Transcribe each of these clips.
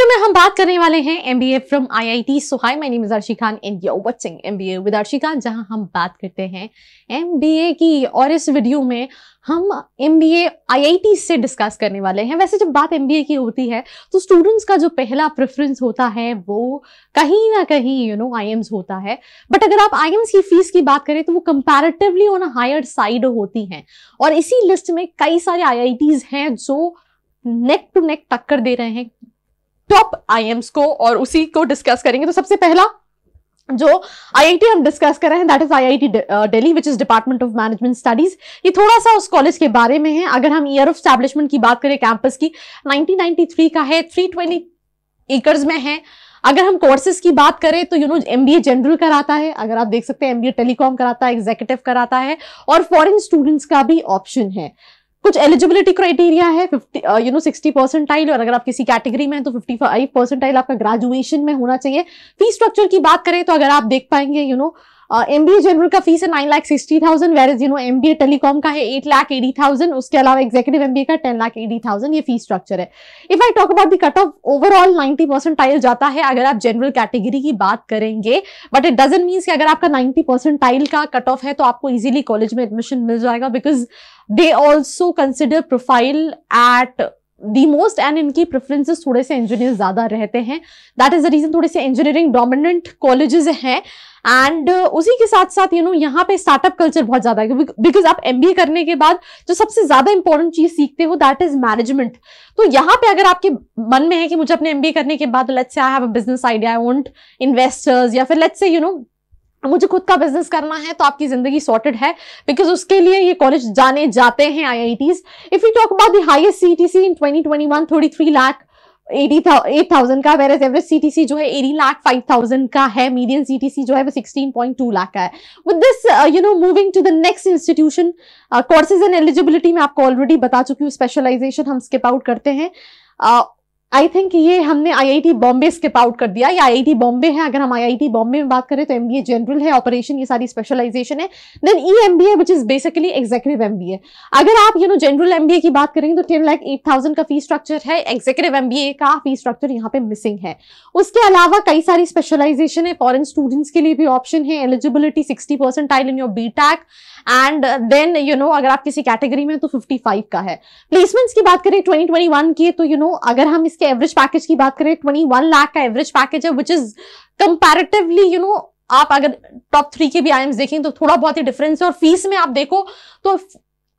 video में हम बात करने वाले हैं M B A from I I T so hi my name Arshi Khan and you watching M B A with Arshi Khan जहाँ हम बात करते हैं एम बी ए की और इस वीडियो में हम M B A I I T से डिस्कस करने वाले हैं वैसे जब बात एम बी ए की होती है तो स्टूडेंट्स का जो पहला प्रेफरेंस होता है वो कहीं ना कहीं यू नो आई एम्स होता है बट अगर आप आई एम्स की फीस की बात करें तो वो कंपेरेटिवली ऑन हायर साइड होती हैं और इसी लिस्ट में कई सारे आई आई टीज़ हैं जो नेक टू नेक टक्कर दे रहे हैं टॉप आईएम्स को और उसी को डिस्कस करेंगे तो सबसे पहला जो आईआईटी हम डिस्कस कर रहे हैं that is IIT Delhi which is department of management studies ये थोड़ा सा उस कॉलेज के बारे में है अगर हम ईयर ऑफ स्टैब्लिशमेंट की बात करें कैंपस की 1993 का है 320 ट्वेंटी एकर्स में है अगर हम कोर्सेज की बात करें तो यू नो एमबीए जनरल कराता है अगर आप देख सकते हैं एमबीए टेलीकॉम कराता है एग्जीक्यूटिव कराता है और फॉरेन स्टूडेंट्स का भी ऑप्शन है कुछ एलिजिबिलिटी क्राइटेरिया है fifty you know sixty percentile और अगर आप किसी कैटेगरी में हैं तो फिफ्टी फाइव परसेंटाइल आपका ग्रेजुएशन में होना चाहिए फी स्ट्रक्चर की बात करें तो अगर आप देख पाएंगे you you know know, M B A general का फीस है nine lakh sixty thousand where is you know M B A telecom का है एट लाख एटी थाउजेंड उसके अलावा एक्जेक्यूटिव एम बी ए का टेन लाख एटी थाउजेंड ये फीस स्ट्रक्चर है if I talk about the cut off overall ninety percentile जाता है अगर आप जनरल कैटेगरी की बात करेंगे बट इट डजेंट मीन्स कि अगर आपका नाइन्टी परसेंटाइल का कट ऑफ है तो आपको इजिली कॉलेज में एडमिशन मिल जाएगा because they also consider profile at the most and इनकी प्रेफरेंसेस थोड़े से इंजीनियर ज़्यादा रहते हैं दैट इज़ द रीज़न थोड़े से इंजीनियरिंग डोमिनेंट कॉलेजेस हैं एंड uh, उसी के साथ साथ यू नो यहाँ पे स्टार्टअप कल्चर बहुत ज़्यादा है बिकॉज आप एम करने के बाद जो सबसे ज़्यादा इंपॉर्टेंट चीज़ सीखते हो दैट इज़ मैनेजमेंट तो यहाँ पे अगर आपके मन में है कि मुझे अपने एम करने के बाद let's I have a business idea I want investors या फिर लेट्स से यू नो मुझे खुद का बिजनेस करना है तो आपकी जिंदगी सॉर्टेड है बिकॉज उसके लिए ये कॉलेज जाने जाते हैं I I Ts if you talk about the highest C T C in twenty twenty one thirty three lakh eighty eight thousand का whereas average C T C जो है एटी लाख फाइव थाउजेंड का है मीडियम सी T C जो है वो sixteen point two lakh का है with this you know moving to the next institution courses and eligibility मैं आपको ऑलरेडी बता चुकी हूँ स्पेशलाइजेशन हम स्किप आउट करते हैं uh, आई थिंक ये हमने आईआईटी बॉम्बे स्किप आउट कर दिया आई आईआईटी बॉम्बे है अगर हम आईआईटी बॉम्बे में बात करें तो एमबीए जनरल है ऑपरेशन ये सारी स्पेशलाइजेशन है then E M B A which is basically executive MBA अगर आप यू नो जनरल एमबीए की बात करेंगे तो टेन लाख एट थाउजेंड का फी स्ट्रक्चर है एग्जीक्यूटिव एमबीए का फी स्ट्रक्चर यहाँ पे मिसिंग है उसके अलावा कई सारी स्पेशलाइजेशन है फॉरन स्टूडेंट्स के लिए भी ऑप्शन है eligibility sixty percentile in your B tech and then you know अगर आप किसी कैटेगरी में तो 55 का है प्लेसमेंट्स की बात करें 2021 की तो यू you नो know, अगर हम इसके एवरेज पैकेज की बात करें ट्वेंटी वन लाख का एवरेज पैकेज है which is comparatively you know आप अगर टॉप थ्री के भी आई देखें तो थोड़ा बहुत ही डिफरेंस है और फीस में आप देखो तो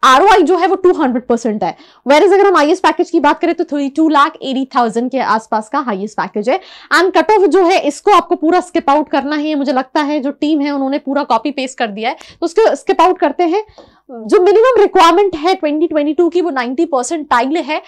आर जो है वो 200 परसेंट है वेर इज अगर हम हाइएस्ट पैकेज की बात करें तो three two lakh eighty thousand के आसपास का हाइएस्ट पैकेज है एंड कट ऑफ जो है इसको आपको पूरा स्किप आउट करना है मुझे लगता है जो टीम है उन्होंने पूरा कॉपी पेस्ट कर दिया है तो उसको स्किप आउट करते हैं जो मिनिमम रिक्वायरमेंट है 2022 की वो 90 परसेंट टाइल है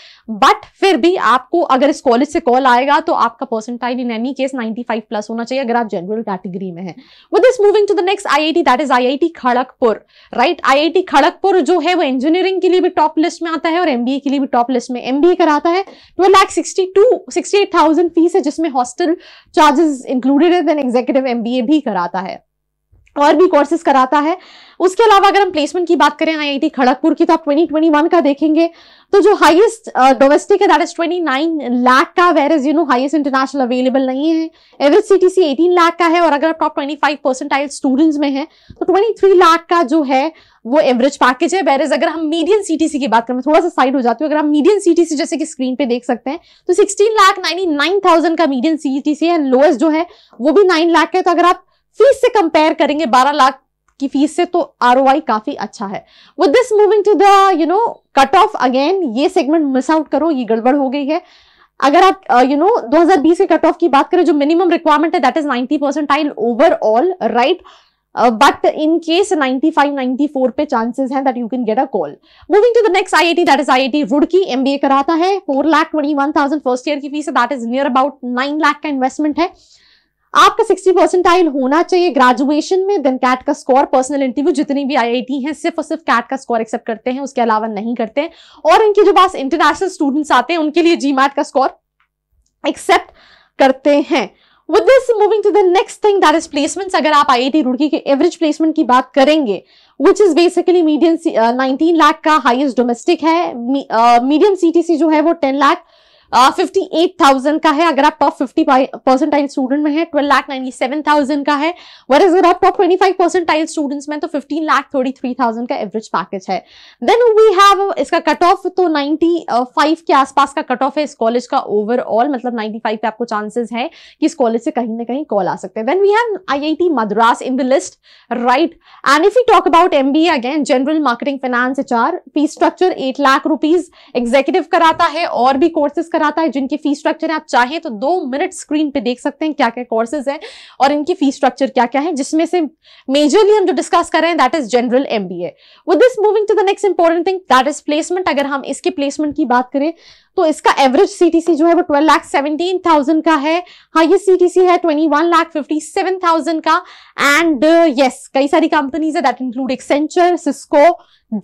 बट फिर भी आपको अगर इस कॉलेज से कॉल आएगा तो आपका percentile in any case 95 plus होना चाहिए अगर आप जनरल कैटेगरी में हैं with is moving to the next IIT that is IIT Kharagpur right IIT Kharagpur जो है वो इंजीनियरिंग के लिए भी टॉप लिस्ट में आता है और एमबीए के लिए भी टॉप लिस्ट में एमबीए कराता है twelve lakh sixty two sixty eight thousand fees है जिसमें हॉस्टल चार्जेस इंक्लूडेड है देन एग्जीक्यूटिव एमबीए भी कराता है और भी कोर्सेज कराता है उसके अलावा अगर हम प्लेसमेंट की बात करें आई खड़गपुर की तो आप 2021 का देखेंगे तो जो हाईएस्ट डोमेस्टिक uh, है दैट इज 29 लाख का where is you know highest international available नहीं है एवरेज सीटीसी 18 लाख का है और अगर आप टॉप 25 परसेंटाइल स्टूडेंट्स में है तो 23 लाख का जो है वो एवरेज पैकेज है वेरेज अगर हम मीडियम सीटीसी की बात करें थोड़ा सा साइड हो जाती हूँ अगर हम मीडियम सीटीसी जैसे कि स्क्रीन पे देख सकते हैं तो sixteen lakh ninety nine thousand का मीडियम सीटीसी है लोएस्ट जो है वो भी नाइन लाख है तो अगर आप फीस से कंपेयर करेंगे 12 लाख की फीस से तो आर काफी अच्छा है with this moving to the you know cut off again ये सेगमेंट मिस आउट करो ये गड़बड़ हो गई है अगर आप यू नो 2020 के कट ऑफ की बात करें जो मिनिमम रिक्वायरमेंट है that is 90 percentile overall right but in case 95 94 पे चांसेस हैं that you can get a call moving to the next IIT that is IIT Roorkee MBA कराता है four lakh twenty one thousand first year की fees that is near about nine lakh का investment है आपका 60 percentile होना चाहिए ग्रेजुएशन में देन कैट का स्कोर पर्सनल इंटरव्यू जितनी भी आईआईटी हैं सिर्फ और सिर्फ कैट का स्कोर एक्सेप्ट करते हैं उसके अलावा नहीं करते और इनके जो पास इंटरनेशनल स्टूडेंट्स आते हैं उनके लिए जी का स्कोर एक्सेप्ट करते हैं with this moving to the next thing that is placements अगर आप आई रुड़की के एवरेज प्लेसमेंट की बात करेंगे which is basically medium nineteen lakh का हाइएस्ट डोमेस्टिक है मीडियम सी uh, जो है वो ten lakh fifty eight thousand का है अगर आप टॉप फिफ्टी परसेंटाइल स्टूडेंट में है twelve lakh ninety seven thousand का है वर अगर आप top twenty five percentile students में तो fifteen lakh thirty three thousand का एवरेज पैकेज है देन वी हैव इसका कट ऑफ तो नाइन्टी फाइव के आसपास का कट ऑफ है इस कॉलेज का ओवरऑल मतलब नाइन्टी फाइव पे आपको चांसेस है कि इस कॉलेज से कहीं ना कहीं कॉल आ सकते हैं then we have I I T Madras in the list right and if you talk about M B A again general marketing finance H R fee structure eight lakh rupees executive कराता है और भी कोर्सेज करा अंदर है जिनकी फीस स्ट्रक्चर है आप चाहें तो दो मिनट स्क्रीन पे देख सकते हैं क्या क्या कोर्सेज हैं और इनकी फीस स्ट्रक्चर क्या क्या है जिसमें से मेजरली हम जो डिस्कस कर रहे हैं that is general M with this moving to the next important thing that is placement अगर हम इसके प्लेसमेंट की बात करें तो इसका एवरेज सीटीसी जो है वो ट्वेल्व लाख सेवनटीन थाउजेंड का है हाँ ये सीटीसी है twenty one lakh fifty seven thousand का एंड यस uh, कई सारी कंपनीज है that include Accenture Cisco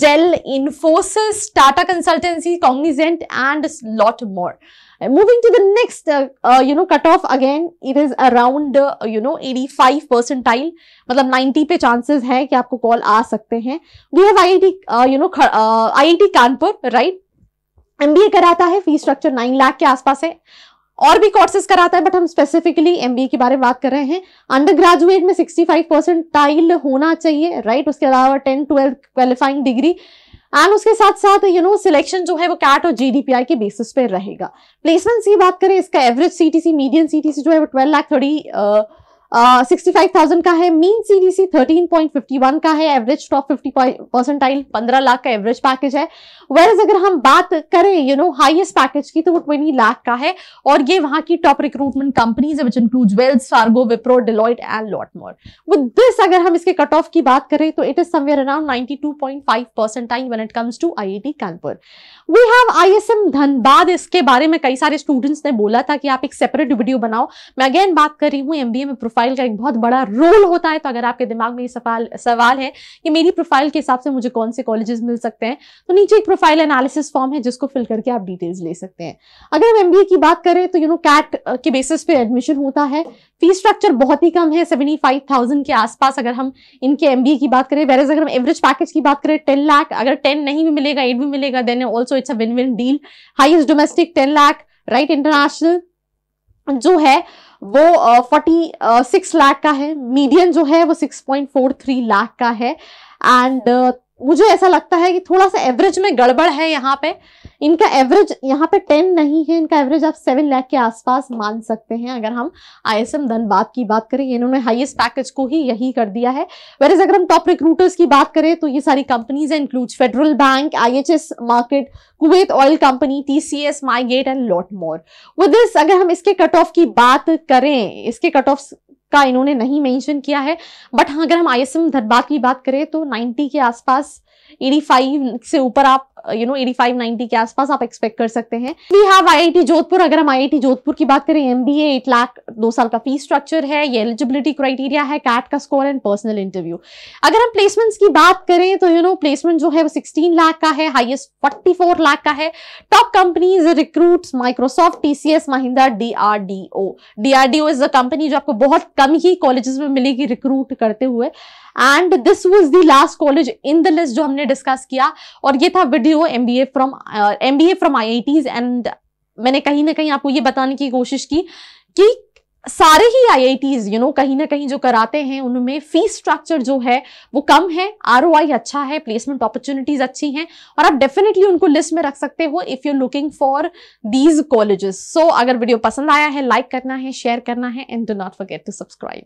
Dell Infosys Tata consultancy Cognizant and lot more moving to the next you know cut off again it is around you know eighty five 85 percentile मतलब 90 पे chances है कि आपको call आ सकते हैं we have I I T you know I I T Kanpur right MBA कराता है फी स्ट्रक्चर नाइन लाख के आसपास है और भी कोर्सेज कराता है बट हम स्पेसिफिकली एमबीए के बारे में बात कर रहे हैं अंडर ग्रेजुएट में 65 परसेंट टाइल होना चाहिए राइट उसके अलावा ten twelfth qualifying degree and उसके साथ साथ यू नो सिलेक्शन जो है वो कैट और जीडीपीआई के बेसिस पे रहेगा प्लेसमेंट्स की बात करें इसका एवरेज सीटीसी मीडियम सीटीसी जो है वो twelve lakh thirty sixty five thousand का है mean CDC thirteen point fifty one का है एवरेज टॉप फिफ्टी परसेंटाइल पंद्रह लाख का एवरेज पैकेज है वेरज अगर हम बात करें यू नो हाईएस्ट पैकेज की तो वो ट्वेंटी लाख का है और ये वहां की टॉप रिक्रूटमेंट कंपनीज है which include Wells Fargo Wipro Deloitte and lot more with this अगर हम इसके कट ऑफ की बात करें तो it is somewhere around ninety two percentile one it comes to I Kanpur we have I Dhanbad इसके बारे में कई सारे स्टूडेंट्स ने बोला था कि आप एक सेपरेट वीडियो बनाओ मैं अगेन बात कर रही हूँ एमबीए में प्रोफाइल प्रोफाइल का एक बहुत बड़ा रोल होता है तो अगर आपके दिमाग में ये सवाल सवाल है कि मेरी प्रोफाइल के हिसाब से मुझे कौन से कॉलेजेस मिल सकते हैं तो नीचे एक प्रोफाइल एनालिसिस फॉर्म है जिसको फिल करके आप डिटेल्स ले सकते हैं अगर हम एम की बात करें तो यू नो कैट के बेसिस पे एडमिशन होता है फीस स्ट्रक्चर बहुत ही कम है सेवेंटी के आसपास अगर हम इनके एम की बात करें वेरेज अगर हम एवरेज पैकेज की बात करें टेन लाख अगर टेन नहीं भी मिलेगा एट भी मिलेगा then also it's a win win deal highest domestic ten lakh right international जो है वो फोर्टी सिक्स लाख का है मीडियम जो है वो six point four three lakh का है एंड uh, मुझे ऐसा लगता है कि थोड़ा सा एवरेज में गड़बड़ है यहाँ पे इनका एवरेज यहाँ पे टेन नहीं है इनका एवरेज आप सेवन लाख के आसपास मान सकते हैं अगर हम आई एस एम धनबाद की बात करें इन्होंने हाईएस्ट पैकेज को ही यही कर दिया है वेरज अगर हम टॉप रिक्रूटर्स की बात करें तो ये सारी companies include Federal Bank I market Kuwait Oil Company T C S MyGate and lot more with अगर हम इसके कट ऑफ की बात करें इसके कट ऑफ का इन्होंने नहीं मेंशन किया है बट हाँ अगर हम आई एस एम धनबाद की बात करें तो 90 के आसपास 85 से ऊपर आप यू नो 85 90 के आसपास आप एक्सपेक्ट कर सकते हैं वी हैव आईआईटी जोधपुर अगर हम आईआईटी जोधपुर की बात करें एमबीए 8 लाख दो साल का फीस स्ट्रक्चर है ये एलिजिबिलिटी क्राइटेरिया है कैट का स्कोर एंड पर्सनल इंटरव्यू अगर हम प्लेसमेंट्स की बात करें तो यू नो प्लेसमेंट जो है वो सिक्सटीन लाख का है हाइएस्ट फोर्टी लाख का है top companies recruit Microsoft TCS Mahindra DRDO DRDO is a company जो आपको बहुत कम ही कॉलेजेस में मिलेगी रिक्रूट करते हुए and this was the last college in the list जो हमने डिस्कस किया और ये था विडियो भी हो M B A from M B A from I I Ts and मैंने कहीं ना कहीं आपको ये बताने की कोशिश की कि सारे ही टीज यू नो कहीं ना कहीं जो कराते हैं उनमें फीस स्ट्रक्चर जो है वो कम है आर ओ आई अच्छा है प्लेसमेंट अपॉर्चुनिटीज अच्छी हैं और आप डेफिनेटली उनको लिस्ट में रख सकते हो if you looking for these colleges so अगर वीडियो पसंद आया है लाइक करना है शेयर करना है and do not forget to subscribe